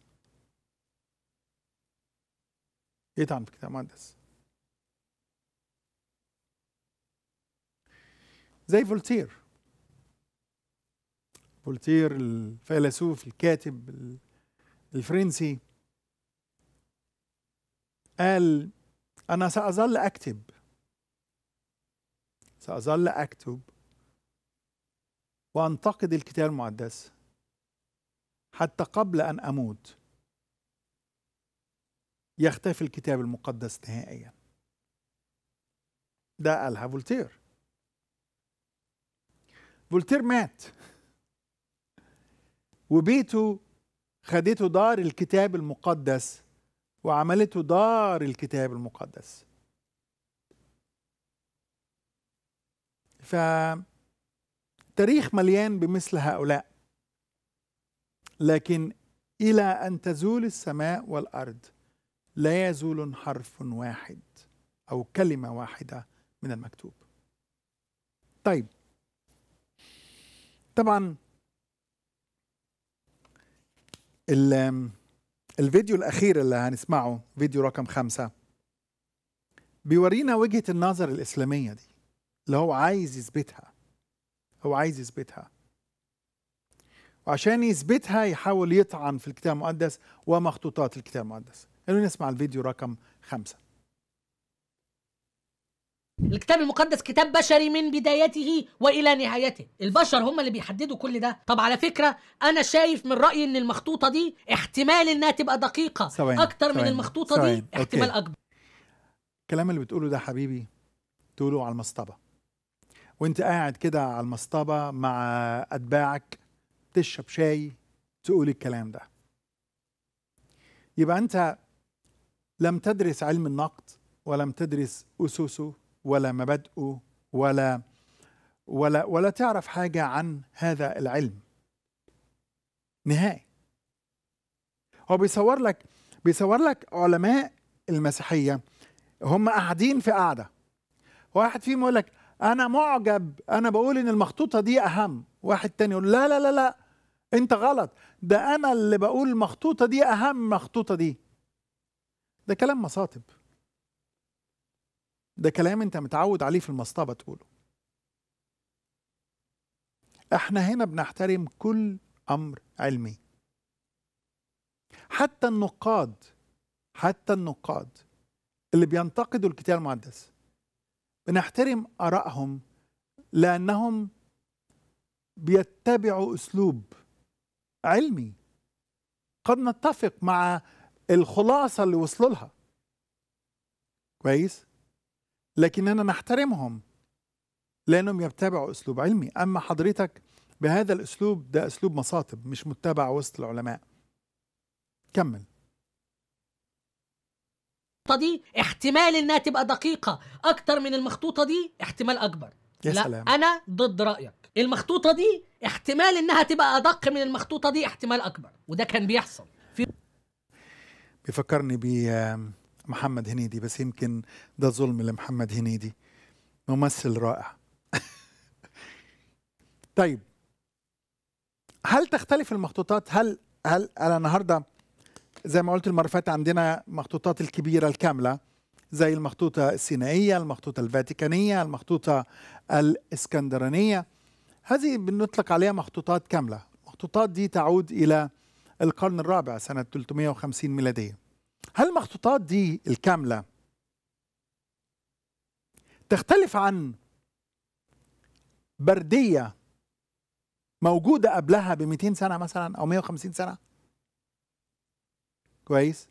Speaker 1: يطعن في الكتاب المقدس زي فولتير فولتير الفيلسوف الكاتب الفرنسي قال أنا سأظل أكتب سأظل أكتب وأنتقد الكتاب المقدس حتى قبل أن أموت يختفي الكتاب المقدس نهائيا ده قالها فولتير فولتير مات وبيته خدته دار الكتاب المقدس وعملته دار الكتاب المقدس فتاريخ مليان بمثل هؤلاء لكن الى ان تزول السماء والارض لا يزول حرف واحد او كلمه واحده من المكتوب طيب طبعا الفيديو الأخير اللي هنسمعه فيديو رقم خمسة بيورينا وجهة النظر الإسلامية دي اللي هو عايز يثبتها هو عايز يثبتها وعشان يثبتها يحاول يطعن في الكتاب المقدس ومخطوطات الكتاب المقدس خلونا نسمع الفيديو رقم خمسه
Speaker 2: الكتاب
Speaker 3: المقدس كتاب بشري من بدايته والى نهايته البشر هم اللي بيحددوا كل ده طب على فكره انا شايف من رايي ان المخطوطه دي احتمال انها تبقى دقيقه سوين. اكتر سوين. من المخطوطه سوين. دي احتمال أوكي.
Speaker 1: اكبر الكلام اللي بتقوله ده حبيبي تقوله على المصطبه وانت قاعد كده على المصطبه مع اتباعك تشرب شاي تقول الكلام ده يبقى انت لم تدرس علم النقد ولم تدرس اسوسه ولا مبادئه ولا ولا ولا تعرف حاجة عن هذا العلم نهائي هو بيصور لك بيصور لك علماء المسيحية هم قاعدين في قاعدة واحد فيهم يقول لك أنا معجب أنا بقول إن المخطوطة دي أهم واحد تاني يقول لا لا لا لا أنت غلط ده أنا اللي بقول المخطوطة دي أهم مخطوطة دي ده كلام مصاطب ده كلام انت متعود عليه في المصطبة تقوله احنا هنا بنحترم كل امر علمي حتى النقاد حتى النقاد اللي بينتقدوا الكتاب المقدس بنحترم ارائهم لانهم بيتبعوا اسلوب علمي قد نتفق مع الخلاصه اللي وصلوا لها كويس لكننا نحترمهم لأنهم يتبعوا أسلوب علمي أما حضرتك بهذا الأسلوب ده أسلوب مصاطب مش متبع وسط العلماء كمل
Speaker 3: دي احتمال انها تبقى دقيقة اكتر من المخطوطة دي احتمال اكبر يا لا سلام. انا ضد رأيك المخطوطة دي احتمال انها تبقى ادق من المخطوطة دي احتمال اكبر وده كان بيحصل في...
Speaker 1: بيفكرني ب محمد هنيدي بس يمكن ده ظلم لمحمد هنيدي ممثل رائع طيب هل تختلف المخطوطات هل هل انا النهارده زي ما قلت المره فاتت عندنا مخطوطات الكبيره الكامله زي المخطوطه السينائيه المخطوطه الفاتيكانيه المخطوطه الاسكندرانيه هذه بنطلق عليها مخطوطات كامله المخطوطات دي تعود الى القرن الرابع سنه 350 ميلاديه هالمخطوطات دي الكاملة تختلف عن بردية موجودة قبلها ب 200 سنة مثلا أو 150 سنة كويس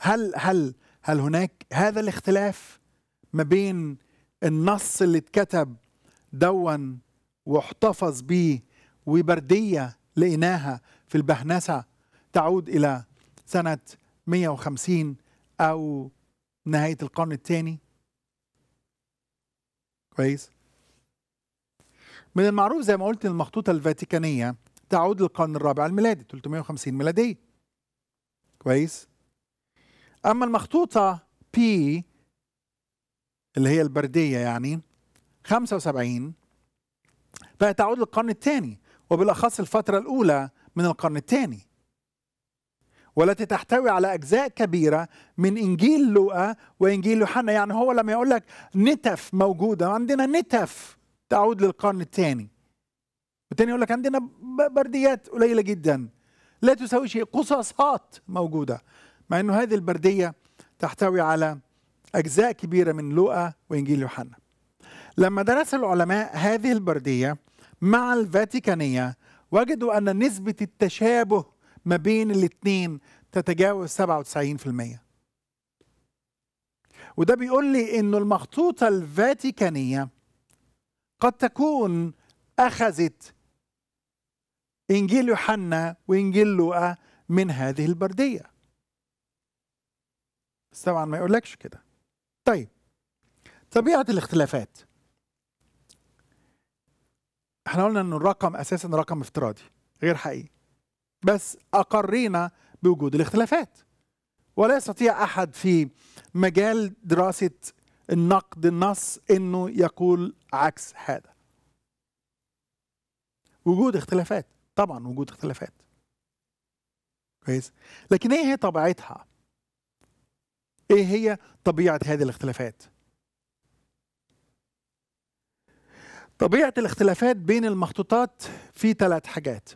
Speaker 1: هل هل هل هناك هذا الاختلاف ما بين النص اللي اتكتب دون واحتفظ بيه وبردية لقيناها في البهنسة تعود إلى سنة 150 أو نهاية القرن الثاني كويس من المعروف زي ما قلت المخطوطة الفاتيكانية تعود للقرن الرابع الميلادي 350 ميلادية كويس أما المخطوطة بي اللي هي البردية يعني 75 فهي تعود للقرن الثاني وبالأخص الفترة الأولى من القرن الثاني والتي تحتوي على أجزاء كبيرة من إنجيل لوقا وإنجيل يوحنا يعني هو لما يقول لك نتف موجودة عندنا نتف تعود للقرن الثاني والثاني يقول لك عندنا برديات قليلة جدا لا تساوي شيء قصاصات موجودة مع أنه هذه البردية تحتوي على أجزاء كبيرة من لوقا وإنجيل يوحنا لما درس العلماء هذه البردية مع الفاتيكانية وجدوا أن نسبة التشابه ما بين الاثنين تتجاوز 97% وده بيقول لي انه المخطوطة الفاتيكانية قد تكون اخذت انجيل يوحنا وانجيل لوقا من هذه البردية بس طبعا ما يقولكش كده طيب طبيعة الاختلافات احنا قلنا ان الرقم اساسا رقم افتراضي غير حقيقي بس أقرينا بوجود الاختلافات ولا يستطيع أحد في مجال دراسة النقد النص أنه يقول عكس هذا وجود اختلافات طبعا وجود اختلافات كويس لكن ايه هي طبيعتها ايه هي طبيعه هذه الاختلافات طبيعه الاختلافات بين المخطوطات في ثلاث حاجات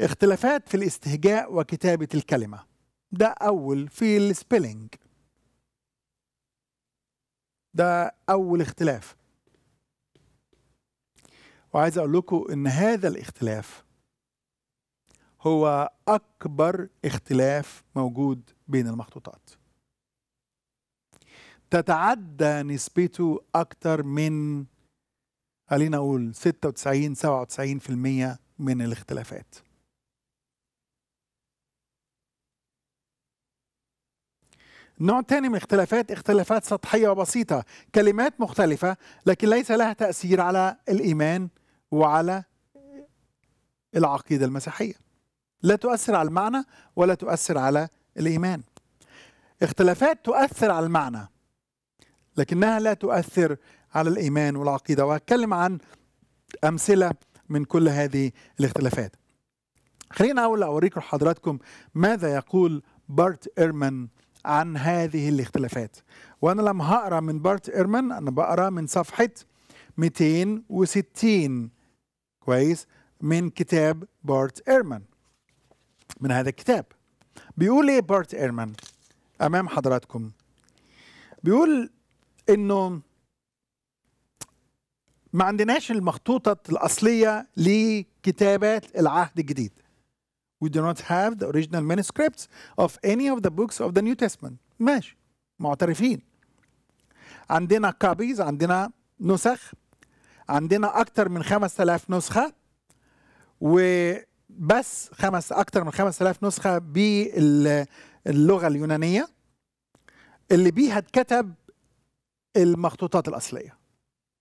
Speaker 1: اختلافات في الاستهجاء وكتابة الكلمة ده أول في السبيلينج ده أول اختلاف وعايز أقول لكم إن هذا الاختلاف هو أكبر اختلاف موجود بين المخطوطات تتعدى نسبته أكتر من خلينا أقول 96 97% من الاختلافات نوع ثاني من الاختلافات اختلافات سطحية وبسيطة كلمات مختلفة لكن ليس لها تأثير على الإيمان وعلى العقيدة المسيحية لا تؤثر على المعنى ولا تؤثر على الإيمان اختلافات تؤثر على المعنى لكنها لا تؤثر على الإيمان والعقيدة وهتكلم عن أمثلة من كل هذه الاختلافات خلينا أول أوريكم حضراتكم ماذا يقول بارت إيرمان عن هذه الاختلافات وانا لما هقرا من بارت ايرمان انا بقرا من صفحه 260 كويس من كتاب بارت ايرمان من هذا الكتاب بيقول ايه بارت ايرمان امام حضراتكم بيقول انه ما عندناش المخطوطة الأصلية لكتابات العهد الجديد we do not have the original manuscripts of any of the books of the New Testament ماشي معترفين عندنا كابيز عندنا نسخ عندنا أكثر من 5000 نسخة وبس خمس أكثر من 5000 نسخة باللغة اليونانية اللي بيها اتكتب المخطوطات الأصلية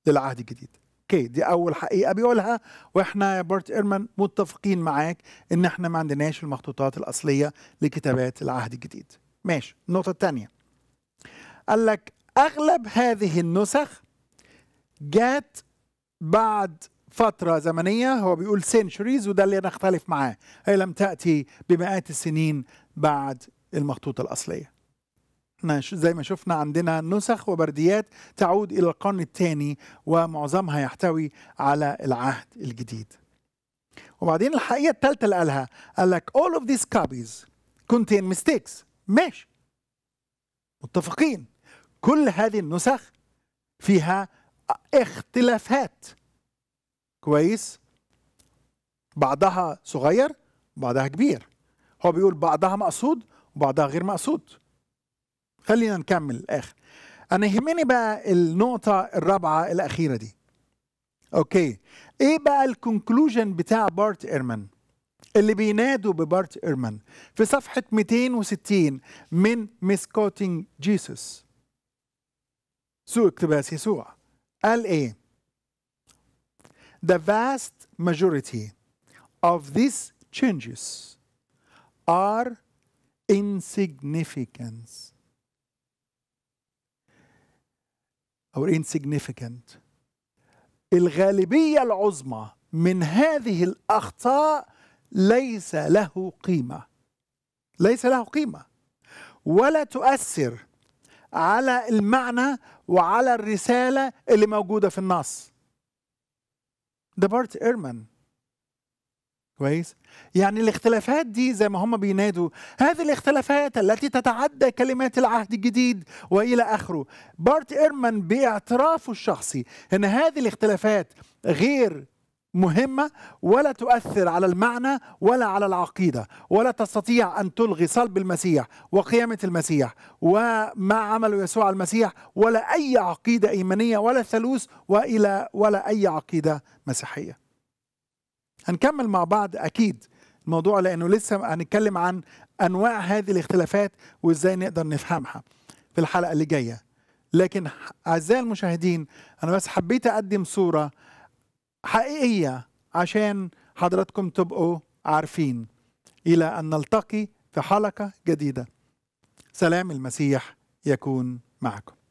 Speaker 1: للعهد الجديد اوكي دي اول حقيقه بيقولها واحنا يا بارت ايرمان متفقين معاك ان احنا ما عندناش المخطوطات الاصليه لكتابات العهد الجديد ماشي النقطه الثانيه قال لك اغلب هذه النسخ جات بعد فترة زمنية هو بيقول سنشريز وده اللي أنا أختلف معاه هي لم تأتي بمئات السنين بعد المخطوطة الأصلية احنا زي ما شفنا عندنا نسخ وبرديات تعود إلى القرن الثاني ومعظمها يحتوي على العهد الجديد وبعدين الحقيقة الثالثة اللي قالها قال لك all of these copies contain mistakes ماشي متفقين كل هذه النسخ فيها اختلافات كويس بعضها صغير بعضها كبير هو بيقول بعضها مقصود وبعضها غير مقصود خلينا نكمل الاخر انا يهمني بقى النقطه الرابعه الاخيره دي اوكي ايه بقى الكونكلوجن بتاع بارت ايرمان اللي بينادوا ببارت ايرمان في صفحه 260 من مسكوتينج جيسوس سوء اقتباس يسوع قال ايه The vast majority of these changes are insignificance أو insignificant الغالبية العظمى من هذه الأخطاء ليس له قيمة ليس له قيمة ولا تؤثر على المعنى وعلى الرسالة اللي موجودة في النص ده بارت إيرمان كويس يعني الاختلافات دي زي ما هم بينادوا هذه الاختلافات التي تتعدى كلمات العهد الجديد والى اخره بارت ايرمان باعترافه الشخصي ان هذه الاختلافات غير مهمه ولا تؤثر على المعنى ولا على العقيده ولا تستطيع ان تلغي صلب المسيح وقيامه المسيح وما عمل يسوع المسيح ولا اي عقيده ايمانيه ولا ثالوث والى ولا اي عقيده مسيحيه هنكمل مع بعض اكيد الموضوع لانه لسه هنتكلم عن انواع هذه الاختلافات وازاي نقدر نفهمها في الحلقه اللي جايه لكن اعزائي المشاهدين انا بس حبيت اقدم صوره حقيقيه عشان حضراتكم تبقوا عارفين الى ان نلتقي في حلقه جديده سلام المسيح يكون معكم